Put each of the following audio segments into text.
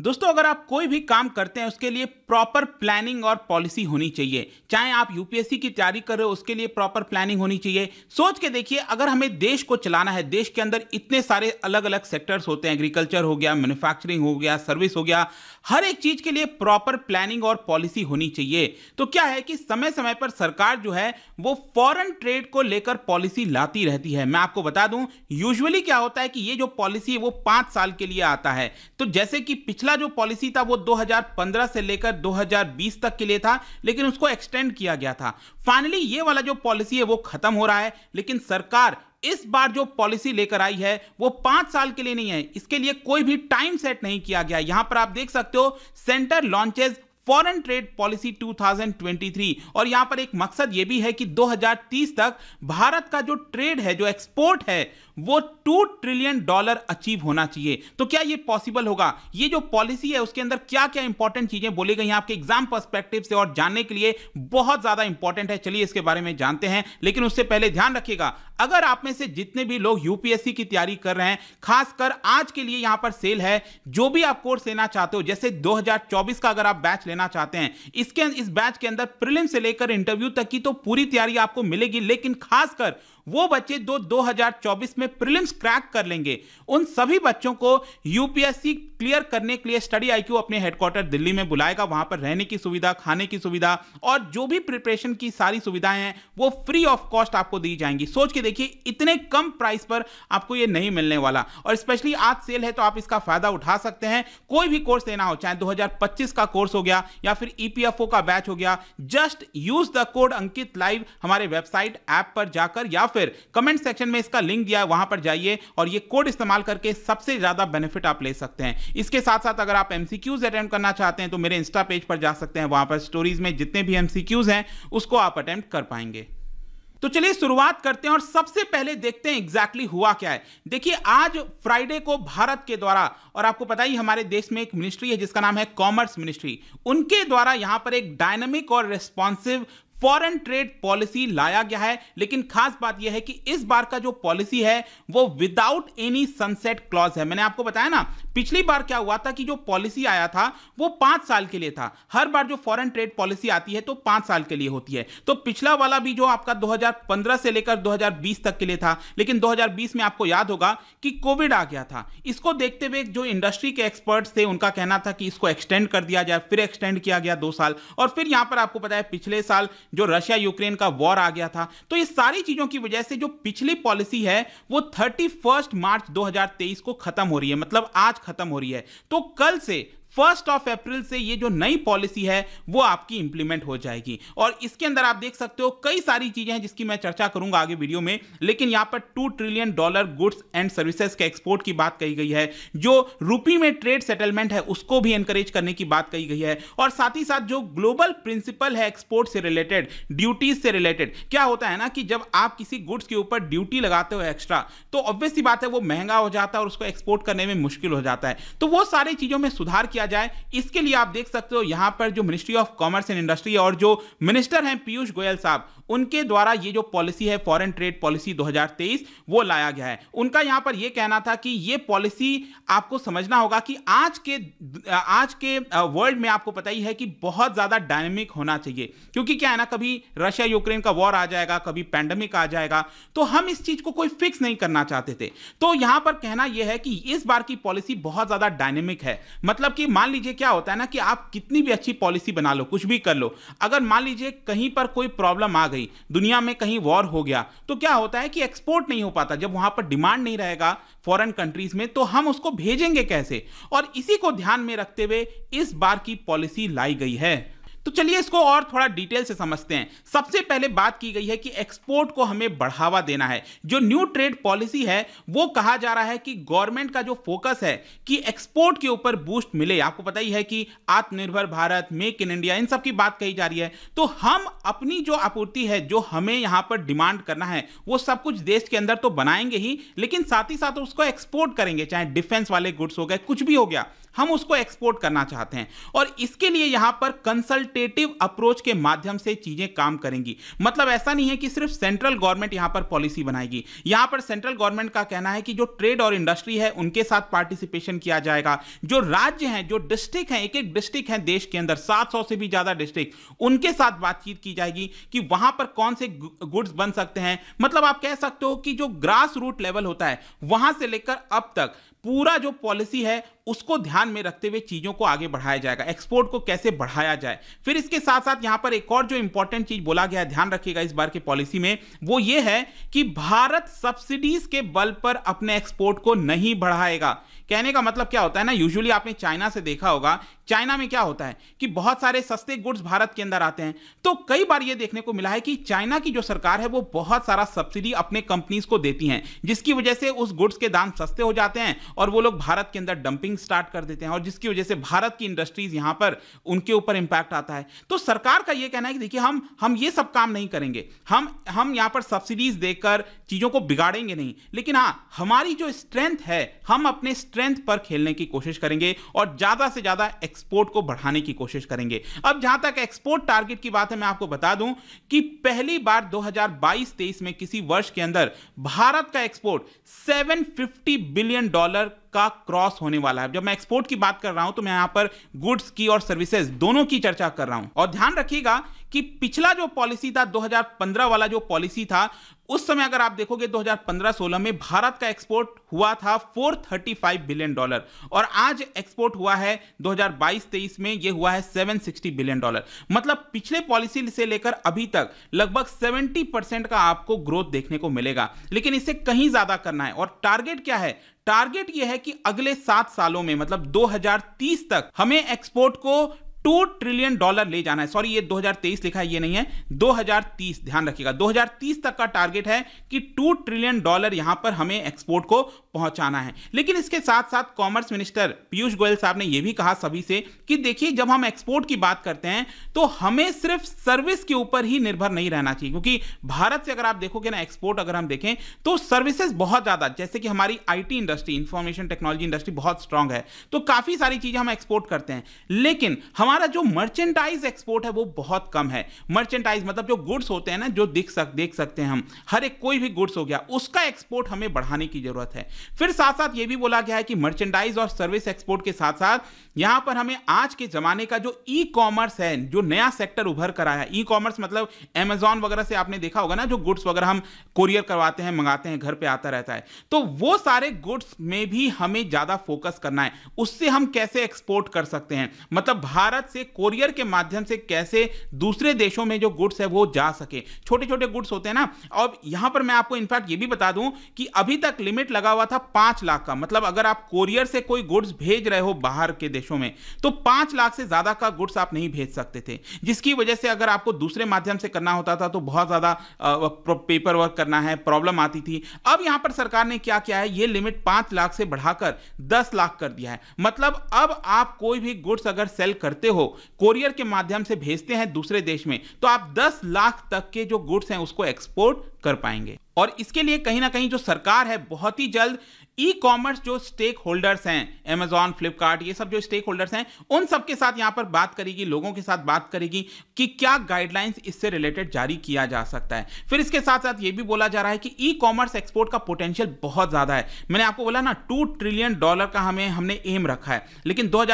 दोस्तों अगर आप कोई भी काम करते हैं उसके लिए प्रॉपर प्लानिंग और पॉलिसी होनी चाहिए चाहे आप यूपीएससी की तैयारी कर रहे हो उसके लिए प्रॉपर प्लानिंग होनी चाहिए सोच के देखिए अगर हमें देश को चलाना है देश के अंदर इतने सारे अलग अलग सेक्टर्स होते हैं एग्रीकल्चर हो गया मैन्युफैक्चरिंग हो गया सर्विस हो गया हर एक चीज के लिए प्रॉपर प्लानिंग और पॉलिसी होनी चाहिए तो क्या है कि समय समय पर सरकार जो है वो फॉरन ट्रेड को लेकर पॉलिसी लाती रहती है मैं आपको बता दूं यूजली क्या होता है कि ये जो पॉलिसी है वो पांच साल के लिए आता है तो जैसे कि पिछले पिछला जो पॉलिसी था वो 2015 से लेकर 2020 तक के लिए था लेकिन उसको एक्सटेंड किया गया था फाइनली ये वाला जो पॉलिसी है वो खत्म हो रहा है लेकिन सरकार इस बार जो पॉलिसी लेकर आई है वो पांच साल के लिए नहीं है इसके लिए कोई भी टाइम सेट नहीं किया गया यहां पर आप देख सकते हो centre launches foreign trade policy 2023 और यहां पर एक मकसद यह भी है कि 2030 तक भारत का जो ट्रेड है जो एक्सपोर्ट है वो टू ट्रिलियन डॉलर अचीव होना चाहिए तो क्या ये पॉसिबल होगा ये जो पॉलिसी है उसके अंदर क्या क्या इंपॉर्टेंट चीजें बोली गई आपके एग्जाम पर्सपेक्टिव से और जानने के लिए बहुत ज्यादा इंपॉर्टेंट है चलिए इसके बारे में जानते हैं लेकिन उससे पहले ध्यान रखिएगा अगर आप में से जितने भी लोग यूपीएससी की तैयारी कर रहे हैं खासकर आज के लिए यहां पर सेल है जो भी आप कोर्स लेना चाहते हो जैसे दो का अगर आप बैच लेना चाहते हैं इसके इस बैच के अंदर प्रिलिम से लेकर इंटरव्यू तक की तो पूरी तैयारी आपको मिलेगी लेकिन खासकर वो बच्चे दो 2024 में प्रीलिम्स क्रैक कर लेंगे उन सभी बच्चों को यूपीएससी क्लियर करने के लिए स्टडी आईक्यू अपने हेडक्वार्टर दिल्ली में बुलाएगा वहां पर रहने की सुविधा खाने की सुविधा और जो भी प्रिपरेशन की सारी सुविधाएं हैं वो फ्री ऑफ कॉस्ट आपको दी जाएंगी सोच के देखिए इतने कम प्राइस पर आपको ये नहीं मिलने वाला और स्पेशली आज सेल है तो आप इसका फायदा उठा सकते हैं कोई भी कोर्स लेना हो चाहे दो का कोर्स हो गया या फिर ईपीएफओ e का बैच हो गया just use the code Ankit live हमारे वेबसाइट ऐप पर जाकर या फिर कमेंट सेक्शन में इसका लिंक दिया है वहां पर जाइए और ये कोड इस्तेमाल करके सबसे ज्यादा बेनिफिट आप ले सकते हैं इसके साथ साथ अगर आप एमसीक्यूज अटेम्प्ट करना चाहते हैं तो मेरे इंस्टा पेज पर जा सकते हैं वहां पर स्टोरीज में जितने भी एमसीक्यूज हैं उसको आप अटेम्प्ट कर पाएंगे तो चलिए शुरुआत करते हैं और सबसे पहले देखते हैं एग्जैक्टली exactly हुआ क्या है देखिए आज फ्राइडे को भारत के द्वारा और आपको पता ही हमारे देश में एक मिनिस्ट्री है जिसका नाम है कॉमर्स मिनिस्ट्री उनके द्वारा यहां पर एक डायनामिक और रेस्पॉन्सिव फॉरेन ट्रेड पॉलिसी लाया गया है लेकिन खास बात यह है कि इस बार का जो पॉलिसी है वो विदाउट एनी सनसेट क्लॉज है मैंने आपको बताया ना पिछली बार क्या हुआ था कि जो पॉलिसी आया था वो पांच साल के लिए था हर बार जो फॉरेन ट्रेड पॉलिसी आती है तो पांच साल के लिए होती है तो पिछला वाला भी जो आपका 2015 से लेकर 2020 तक के लिए था लेकिन 2020 में आपको याद होगा कि कोविड आ गया था इसको देखते हुए जो इंडस्ट्री के एक्सपर्ट्स थे उनका कहना था कि इसको एक्सटेंड कर दिया जाए फिर एक्सटेंड किया गया दो साल और फिर यहां पर आपको पता है पिछले साल जो रशिया यूक्रेन का वॉर आ गया था तो ये सारी चीजों की वजह से जो पिछली पॉलिसी है वो थर्टी मार्च दो को खत्म हो रही है मतलब आज खत्म हो रही है तो कल से फर्स्ट ऑफ अप्रैल से ये जो नई पॉलिसी है वो आपकी इंप्लीमेंट हो जाएगी और इसके अंदर आप देख सकते हो कई सारी चीजें हैं जिसकी मैं चर्चा करूंगा आगे वीडियो में लेकिन यहां पर two trillion dollar goods and services के एक्सपोर्ट की बात कही गई है जो रूपी में ट्रेड सेटलमेंट है उसको भी एनकरेज करने की बात कही गई है और साथ ही साथ जो ग्लोबल प्रिंसिपल है एक्सपोर्ट से रिलेटेड ड्यूटीज से रिलेटेड क्या होता है ना कि जब आप किसी गुड्स के ऊपर ड्यूटी लगाते हो एक्स्ट्रा तो ऑब्वियसली बात है वो महंगा हो जाता है और उसको एक्सपोर्ट करने में मुश्किल हो जाता है तो वो सारी चीजों में सुधार किया किया जाए इसके लिए आप देख सकते हो यहां पर जो ministry of commerce and industry और जो मिनिस्टर हैं पीयूष गोयल साहब उनके द्वारा ये जो पॉलिसी है फॉरेन ट्रेड पॉलिसी 2023 वो लाया गया है उनका यहां पर यह कहना था कि ये पॉलिसी आपको समझना होगा कि आज के आज के वर्ल्ड में आपको पता ही है कि बहुत ज़्यादा डायनेमिक होना चाहिए क्योंकि क्या है ना कभी रशिया यूक्रेन का वॉर आ जाएगा कभी पैंडमिक आ जाएगा तो हम इस चीज़ को कोई फिक्स नहीं करना चाहते थे तो यहां पर कहना यह है कि इस बार की पॉलिसी बहुत ज़्यादा डायनेमिक है मतलब कि मान लीजिए क्या होता है ना कि आप कितनी भी अच्छी पॉलिसी बना लो कुछ भी कर लो अगर मान लीजिए कहीं पर कोई प्रॉब्लम आ गई दुनिया में कहीं वॉर हो गया तो क्या होता है कि एक्सपोर्ट नहीं हो पाता जब वहां पर डिमांड नहीं रहेगा फॉरेन कंट्रीज में तो हम उसको भेजेंगे कैसे और इसी को ध्यान में रखते हुए इस बार की पॉलिसी लाई गई है तो चलिए इसको और थोड़ा डिटेल से समझते हैं सबसे पहले बात की गई है कि एक्सपोर्ट को हमें बढ़ावा देना है जो न्यू ट्रेड पॉलिसी है वो कहा जा रहा है कि गवर्नमेंट का जो फोकस है कि एक्सपोर्ट के ऊपर बूस्ट मिले आपको पता ही है कि Aatmanirbhar Bharat make in India इन सबकी बात कही जा रही है तो हम अपनी जो आपूर्ति है जो हमें यहां पर डिमांड करना है वो सब कुछ देश के अंदर तो बनाएंगे ही लेकिन साथ ही साथ उसको एक्सपोर्ट करेंगे चाहे डिफेंस वाले गुड्स हो गए कुछ भी हो गया हम उसको एक्सपोर्ट करना चाहते हैं और इसके लिए यहां पर कंसल्ट कंसल्टेटिव अप्रोच के माध्यम से चीजें काम करेंगी मतलब ऐसा नहीं है कि सिर्फ सेंट्रल गवर्नमेंट यहां पर पॉलिसी बनाएगी यहां पर सेंट्रल गवर्नमेंट का कहना है कि जो ट्रेड और इंडस्ट्री है उनके साथ पार्टिसिपेशन किया जाएगा जो राज्य हैं जो डिस्ट्रिक्ट हैं एक एक डिस्ट्रिक्ट है देश के अंदर सात से भी ज्यादा डिस्ट्रिक्ट उनके साथ बातचीत की जाएगी कि वहां पर कौन से गुड्स बन सकते हैं मतलब आप कह सकते हो कि जो ग्रास रूट लेवल होता है वहां से लेकर अब तक पूरा जो पॉलिसी है उसको ध्यान में रखते हुए चीज़ों को आगे बढ़ाया जाएगा एक्सपोर्ट को कैसे बढ़ाया जाए फिर इसके साथ साथ यहां पर एक और जो इंपॉर्टेंट चीज़ बोला गया ध्यान रखिएगा इस बार की पॉलिसी में वो ये है कि भारत सब्सिडीज के बल पर अपने एक्सपोर्ट को नहीं बढ़ाएगा कहने का मतलब क्या होता है ना यूजुअली आपने चाइना से देखा होगा चाइना में क्या होता है कि बहुत सारे सस्ते गुड्स भारत के अंदर आते हैं तो कई बार ये देखने को मिला है कि चाइना की जो सरकार है वो बहुत सारा सब्सिडी अपने कंपनीज को देती हैं जिसकी वजह से उस गुड्स के दाम सस्ते हो जाते हैं और वो लोग भारत के अंदर डंपिंग स्टार्ट कर देते हैं और जिसकी वजह से भारत की इंडस्ट्रीज यहां पर उनके ऊपर इंपैक्ट आता है तो सरकार का ये कहना है कि देखिए हम हम ये सब काम नहीं करेंगे हम हम यहां पर सब्सिडीज देकर चीजों को बिगाड़ेंगे नहीं लेकिन हाँ हमारी जो स्ट्रेंथ है हम अपने स्ट्रेंथ स्ट्रेंथ पर खेलने की कोशिश करेंगे और ज़्यादा से ज़्यादा एक्सपोर्ट को बढ़ाने की कोशिश करेंगे अब जहां तक एक्सपोर्ट टारगेट की बात है मैं आपको बता दूं कि पहली बार 2022-23 में किसी वर्ष के अंदर भारत का एक्सपोर्ट 750 बिलियन डॉलर का क्रॉस होने वाला है जब मैं एक्सपोर्ट की बात कर रहा हूं तो मैं यहां पर गुड्स की और सर्विसेज दोनों की चर्चा कर रहा हूं और ध्यान रखिएगा कि पिछला जो पॉलिसी था 2015 वाला जो पॉलिसी था उस समय अगर आप देखोगे 2015-16 में भारत का एक्सपोर्ट हुआ था 435 बिलियन डॉलर और आज एक्सपोर्ट हुआ है 2022-23 में ये हुआ है 760 बिलियन डॉलर मतलब पिछले पॉलिसी से लेकर अभी तक लगभग 70 परसेंट का आपको ग्रोथ देखने को मिलेगा लेकिन इसे कहीं ज्यादा करना है और टारगेट क्या है टारगेट यह है कि अगले सात सालों में मतलब 2030 तक हमें एक्सपोर्ट को टू ट्रिलियन डॉलर ले जाना है सॉरी ये 2023 लिखा है ये नहीं है 2030 ध्यान रखिएगा 2030 तक का टारगेट है कि टू ट्रिलियन डॉलर यहां पर हमें एक्सपोर्ट को पहुंचाना है लेकिन इसके साथ साथ कॉमर्स मिनिस्टर पीयूष गोयल साहब ने यह भी कहा सभी से कि देखिए जब हम एक्सपोर्ट की बात करते हैं तो हमें सिर्फ सर्विस के ऊपर ही निर्भर नहीं रहना चाहिए क्योंकि भारत से अगर आप देखोगे ना एक्सपोर्ट अगर हम देखें तो सर्विसेज बहुत ज़्यादा जैसे कि हमारी IT industry information technology industry बहुत स्ट्रांग है तो काफ़ी सारी चीज़ें हम एक्सपोर्ट करते हैं लेकिन हमारा जो मर्चेंटाइज एक्सपोर्ट है वो बहुत कम है मर्चेंटाइज मतलब जो गुड्स होते हैं ना जो सक देख सकते हैं हम हर एक कोई भी गुड्स हो गया उसका एक्सपोर्ट हमें बढ़ाने की जरूरत है फिर साथ साथ ये भी बोला गया है कि मर्चेंडाइज और सर्विस एक्सपोर्ट के साथ साथ यहां पर हमें आज के जमाने का जो ई कॉमर्स है जो नया सेक्टर उभर कर आया है ई कॉमर्स मतलब एमेजॉन वगैरह से आपने देखा होगा ना जो गुड्स वगैरह हम कोरियर करवाते हैं मंगाते हैं घर पर आता रहता है तो वो सारे गुड्स में भी हमें ज्यादा फोकस करना है उससे हम कैसे एक्सपोर्ट कर सकते हैं मतलब भारत से कोरियर के माध्यम से कैसे दूसरे देशों में जो गुड्स है वो जा सके छोटे छोटे गुड्स होते हैं ना अब यहां पर मैं आपको इनफैक्ट ये भी बता दूं कि अभी तक लिमिट लगा हुआ था पांच लाख का मतलब अगर आप कोरियर से कोई गुड्स भेज रहे हो बाहर के देशों में तो पांच लाख से ज्यादा का गुड्स आप नहीं भेज सकते थे जिसकी वजह से अगर आपको दूसरे माध्यम से करना होता था तो बहुत ज्यादा पेपर वर्क करना है प्रॉब्लम आती थी अब यहां पर सरकार ने क्या किया है ये लिमिट पांच लाख से बढ़ाकर दस लाख कर दिया है मतलब अब आप कोई भी गुड्स अगर सेल करते हो कोरियर के माध्यम से भेजते हैं दूसरे देश में तो आप दस लाख तक के जो गुड्स हैं उसको एक्सपोर्ट कर पाएंगे और इसके लिए कहीं ना कहीं जो सरकार है बहुत ही जल्द ई कॉमर्स जो स्टेक होल्डर्स हैं एमेजॉन फ्लिपकार्ट ये सब जो स्टेक होल्डर्स हैं उन सब के साथ यहाँ पर बात करेगी लोगों के साथ बात करेगी कि क्या गाइडलाइंस इससे रिलेटेड जारी किया जा सकता है फिर इसके साथ साथ ये भी बोला जा रहा है कि ई कॉमर्स एक्सपोर्ट का पोटेंशियल बहुत ज़्यादा है मैंने आपको बोला ना टू ट्रिलियन डॉलर का हमें हमने एम रखा है लेकिन दो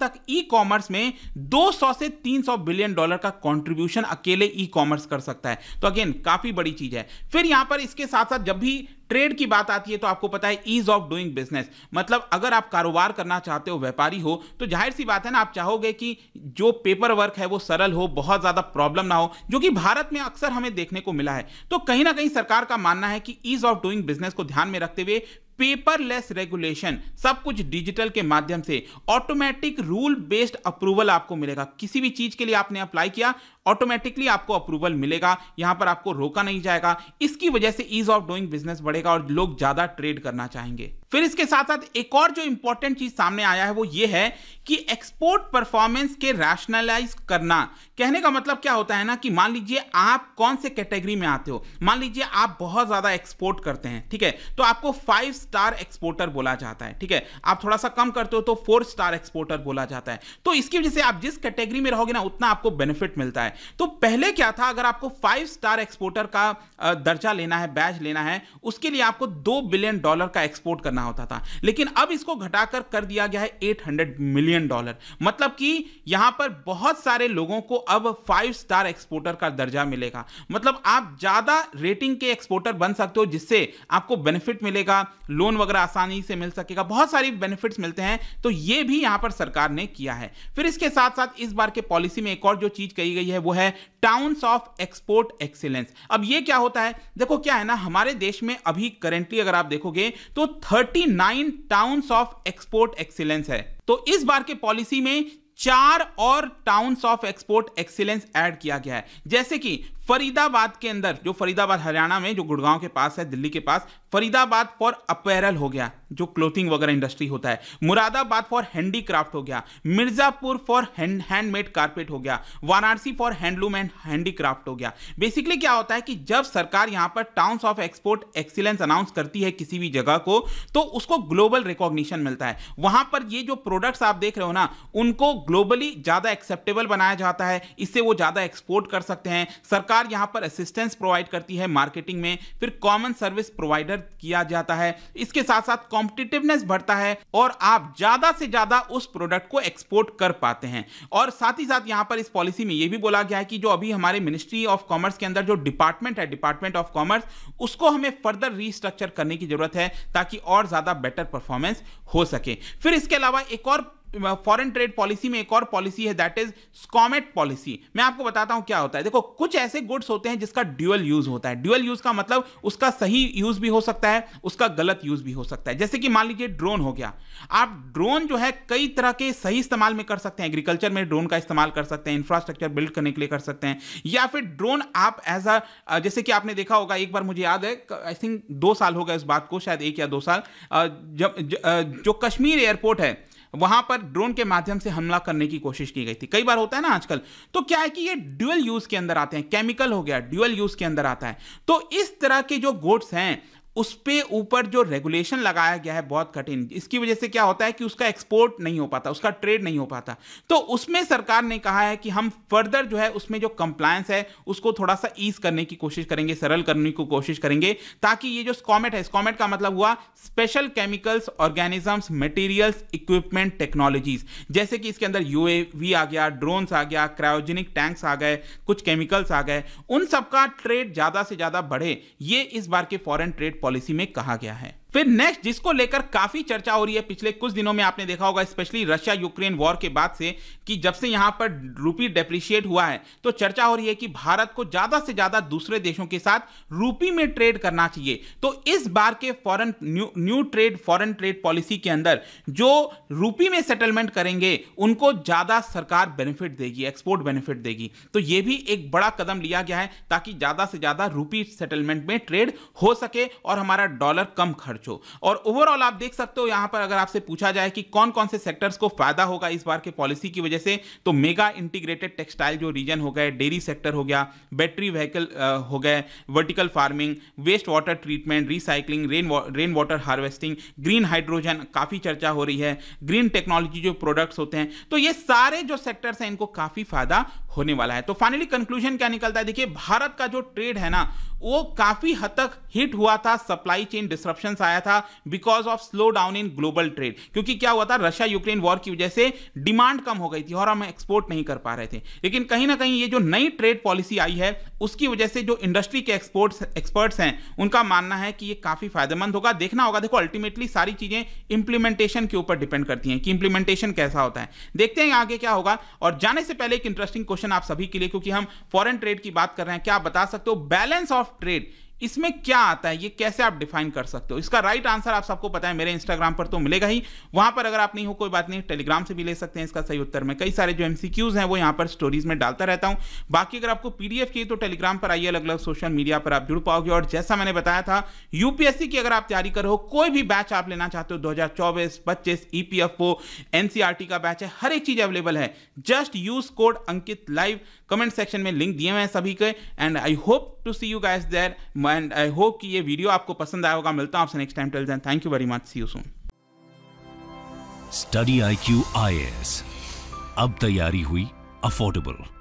तक ई कॉमर्स में दो से तीन बिलियन डॉलर का कॉन्ट्रीब्यूशन अकेले ई कॉमर्स कर सकता है तो अगेन काफ़ी बड़ी चीज़ है फिर यहाँ पर इसके साथ साथ जब भी ट्रेड की बात आती है तो आपको पता है ईज ऑफ डूइंग बिजनेस मतलब अगर आप कारोबार करना चाहते हो व्यापारी हो तो जाहिर सी बात है ना आप चाहोगे कि जो पेपर वर्क है वो सरल हो बहुत ज़्यादा प्रॉब्लम ना हो जो कि भारत में अक्सर हमें देखने को मिला है तो कहीं ना कहीं सरकार का मानना है कि ईज ऑफ डूइंग बिजनेस को ध्यान में रखते हुए पेपरलेस रेगुलेशन सब कुछ डिजिटल के माध्यम से ऑटोमेटिक रूल बेस्ड अप्रूवल आपको मिलेगा किसी भी चीज के लिए आपने अप्लाई किया ऑटोमेटिकली आपको अप्रूवल मिलेगा यहां पर आपको रोका नहीं जाएगा इसकी वजह से ईज ऑफ डूइंग बिजनेस बढ़ेगा और लोग ज्यादा ट्रेड करना चाहेंगे फिर इसके साथ साथ एक और जो इंपॉर्टेंट चीज सामने आया है वो ये है कि एक्सपोर्ट परफॉर्मेंस के रैशनलाइज करना कहने का मतलब क्या होता है ना कि मान लीजिए आप कौन से कैटेगरी में आते हो मान लीजिए आप बहुत ज्यादा एक्सपोर्ट करते हैं ठीक है तो आपको फाइव स्टार एक्सपोर्टर बोला जाता है ठीक है आप थोड़ा सा कम करते हो तो फोर स्टार एक्सपोर्टर बोला जाता है तो इसकी वजह से आप जिस कैटेगरी में रहोगे ना उतना आपको बेनिफिट मिलता है तो पहले क्या था अगर आपको फाइव स्टार एक्सपोर्टर का दर्जा लेना है बैच लेना है उसके लिए आपको दो बिलियन डॉलर का एक्सपोर्ट करना होता था लेकिन अब इसको घटाकर कर दिया गया है एट मिलियन डॉलर मतलब कि यहां पर बहुत सारे लोगों को अब फाइव स्टार एक्सपोर्टर का दर्जा मिलेगा मतलब आप ज्यादा रेटिंग के एक्सपोर्टर बन सकते हो जिससे आपको बेनिफिट मिलेगा लोन वगैरह आसानी से मिल सकेगा बहुत सारी बेनिफिट्स मिलते हैं तो यह भी यहां पर सरकार ने किया है फिर इसके साथ साथ इस बार के पॉलिसी में एक और जो चीज कही गई है वो है टाउन्स ऑफ एक्सपोर्ट एक्सीलेंस अब ये क्या होता है देखो क्या है ना हमारे देश में अभी करेंटली अगर आप देखोगे तो 39 टाउन्स ऑफ एक्सपोर्ट एक्सीलेंस है तो इस बार के पॉलिसी में चार और towns of export excellence add किया गया है जैसे कि फरीदाबाद के अंदर जो फरीदाबाद हरियाणा में जो गुड़गांव के पास है दिल्ली के पास फरीदाबाद फॉर अपैरल हो गया जो क्लोथिंग वगैरह इंडस्ट्री होता है मुरादाबाद फॉर हैंडीक्राफ्ट हो गया मिर्जापुर फॉर हैंडमेड कारपेट हो गया Varanasi for handloom and handicraft हो गया बेसिकली क्या होता है कि जब सरकार यहां पर towns of export excellence announce करती है किसी भी जगह को तो उसको ग्लोबल रिकॉग्निशन मिलता है वहां पर ये जो प्रोडक्ट्स आप देख रहे हो ना उनको ग्लोबली ज़्यादा एक्सेप्टेबल बनाया जाता है इससे वो ज़्यादा एक्सपोर्ट कर सकते हैं सरकार सरकार यहां पर असिस्टेंस प्रोवाइड करती है मार्केटिंग में फिर कॉमन सर्विस प्रोवाइडर किया जाता है इसके साथ साथ कॉम्पिटिटिवनेस बढ़ता है और आप ज्यादा से ज्यादा उस प्रोडक्ट को एक्सपोर्ट कर पाते हैं और साथ ही साथ यहां पर इस पॉलिसी में यह भी बोला गया है कि जो अभी हमारे मिनिस्ट्री ऑफ कॉमर्स के अंदर जो डिपार्टमेंट है डिपार्टमेंट ऑफ कॉमर्स उसको हमें फर्दर रीस्ट्रक्चर करने की जरूरत है ताकि और ज्यादा बेटर परफॉर्मेंस हो सके फिर इसके अलावा एक और फॉरेन ट्रेड पॉलिसी में एक और पॉलिसी है दैट इज स्कॉमेट पॉलिसी मैं आपको बताता हूं क्या होता है देखो कुछ ऐसे गुड्स होते हैं जिसका ड्यूअल यूज होता है ड्यूअल यूज का मतलब उसका सही यूज भी हो सकता है उसका गलत यूज भी हो सकता है जैसे कि मान लीजिए ड्रोन हो गया आप ड्रोन जो है कई तरह के सही इस्तेमाल में कर सकते हैं एग्रीकल्चर में ड्रोन का इस्तेमाल कर सकते हैं इंफ्रास्ट्रक्चर बिल्ड करने के लिए कर सकते हैं या फिर ड्रोन आप एज अ जैसे कि आपने देखा होगा एक बार मुझे याद है आई थिंक दो साल हो गए इस बात को शायद एक या दो साल जब जो कश्मीर एयरपोर्ट है वहां पर ड्रोन के माध्यम से हमला करने की कोशिश की गई थी कई बार होता है ना आजकल तो क्या है कि ये ड्यूअल यूज के अंदर आते हैं केमिकल हो गया ड्यूअल यूज के अंदर आता है तो इस तरह के जो गोड्स हैं उस पर ऊपर जो रेगुलेशन लगाया गया है बहुत कठिन इसकी वजह से क्या होता है कि उसका एक्सपोर्ट नहीं हो पाता उसका ट्रेड नहीं हो पाता तो उसमें सरकार ने कहा है कि हम फर्दर जो है उसमें जो कंप्लायंस है उसको थोड़ा सा ईज करने की कोशिश करेंगे सरल करने की कोशिश करेंगे ताकि ये जो स्कॉमेट है स्कॉमेट का मतलब हुआ special chemicals organisms materials equipment technologies जैसे कि इसके अंदर यू आ गया ड्रोन्स आ गया क्रायोजेनिक टैंक्स आ गए कुछ केमिकल्स आ गए उन सबका ट्रेड ज़्यादा से ज़्यादा बढ़े ये इस बार के फॉरन ट्रेड पॉलिसी में कहा गया है फिर नेक्स्ट जिसको लेकर काफी चर्चा हो रही है पिछले कुछ दिनों में आपने देखा होगा स्पेशली रशिया यूक्रेन वॉर के बाद से कि जब से यहां पर रूपी डेप्रिशिएट हुआ है तो चर्चा हो रही है कि भारत को ज्यादा से ज्यादा दूसरे देशों के साथ रूपी में ट्रेड करना चाहिए तो इस बार के foreign new, trade foreign trade policy के अंदर जो रूपी में सेटलमेंट करेंगे उनको ज्यादा सरकार बेनिफिट देगी एक्सपोर्ट बेनिफिट देगी तो यह भी एक बड़ा कदम लिया गया है ताकि ज्यादा से ज्यादा रूपी सेटलमेंट में ट्रेड हो सके और हमारा डॉलर कम खर्च कुछ और ओवरऑल आप देख सकते हो यहां पर अगर आपसे पूछा जाए कि कौन कौन से सेक्टर्स को फायदा होगा इस बार के पॉलिसी की वजह से तो मेगा इंटीग्रेटेड टेक्सटाइल जो रीजन हो गए डेयरी सेक्टर हो गया बैटरी व्हीकल हो गए vertical farming waste water treatment recycling rain rain water harvesting green hydrogen काफ़ी चर्चा हो रही है ग्रीन टेक्नोलॉजी जो प्रोडक्ट्स होते हैं तो ये सारे जो सेक्टर्स हैं इनको काफ़ी फायदा होने वाला है तो फाइनली कंक्लूजन क्या निकलता है देखिए भारत का जो ट्रेड है ना वो काफी हद तक हिट हुआ था सप्लाई चेन डिस्ट्रप्शन आया था because of slow down in global trade क्योंकि क्या हुआ था रशिया यूक्रेन वॉर की वजह से डिमांड कम हो गई थी और हम एक्सपोर्ट नहीं कर पा रहे थे लेकिन कहीं ना कहीं ये जो नई ट्रेड पॉलिसी आई है उसकी वजह से जो इंडस्ट्री के एक्सपोर्ट एक्सपर्ट्स हैं उनका मानना है कि ये काफी फायदेमंद होगा देखना होगा देखो अल्टीमेटली सारी चीजें इंप्लीमेंटेशन के ऊपर डिपेंड करती हैं कि इंप्लीमेंटेशन कैसा होता है देखते हैं आगे क्या होगा और जाने से पहले एक इंटरेस्टिंग क्वेश्चन क्वेश्चन आप सभी के लिए क्योंकि हम फॉरेन ट्रेड की बात कर रहे हैं क्या आप बता सकते हो बैलेंस ऑफ ट्रेड इसमें क्या आता है ये कैसे आप डिफाइन कर सकते हो इसका राइट आंसर आप सबको पता है मेरे इंस्टाग्राम पर तो मिलेगा ही वहां पर अगर आप नहीं हो कोई बात नहीं टेलीग्राम से भी ले सकते हैं इसका सही उत्तर में कई सारे जो एमसीक्यूज हैं वो यहाँ पर स्टोरीज में डालता रहता हूं बाकी अगर आपको पीडीएफ की तो टेलीग्राम पर आइए अलग अलग सोशल मीडिया पर आप जुड़ पाओगे और जैसा मैंने बताया था यूपीएससी की अगर आप तैयारी करो कोई भी बैच आप लेना चाहते हो दो हजार चौबीस पच्चीस ईपीएफओ e e का बैच है हर एक चीज अवेलेबल है just use code Ankit live comment section में लिंक दिए हुए हैं सभी के and I hope to see you guys there and I hope कि ये वीडियो आपको पसंद आया होगा मिलता हूं आपसे next time till then thank you very much see you soon study I Q I S अब तैयारी हुई अफोर्डेबल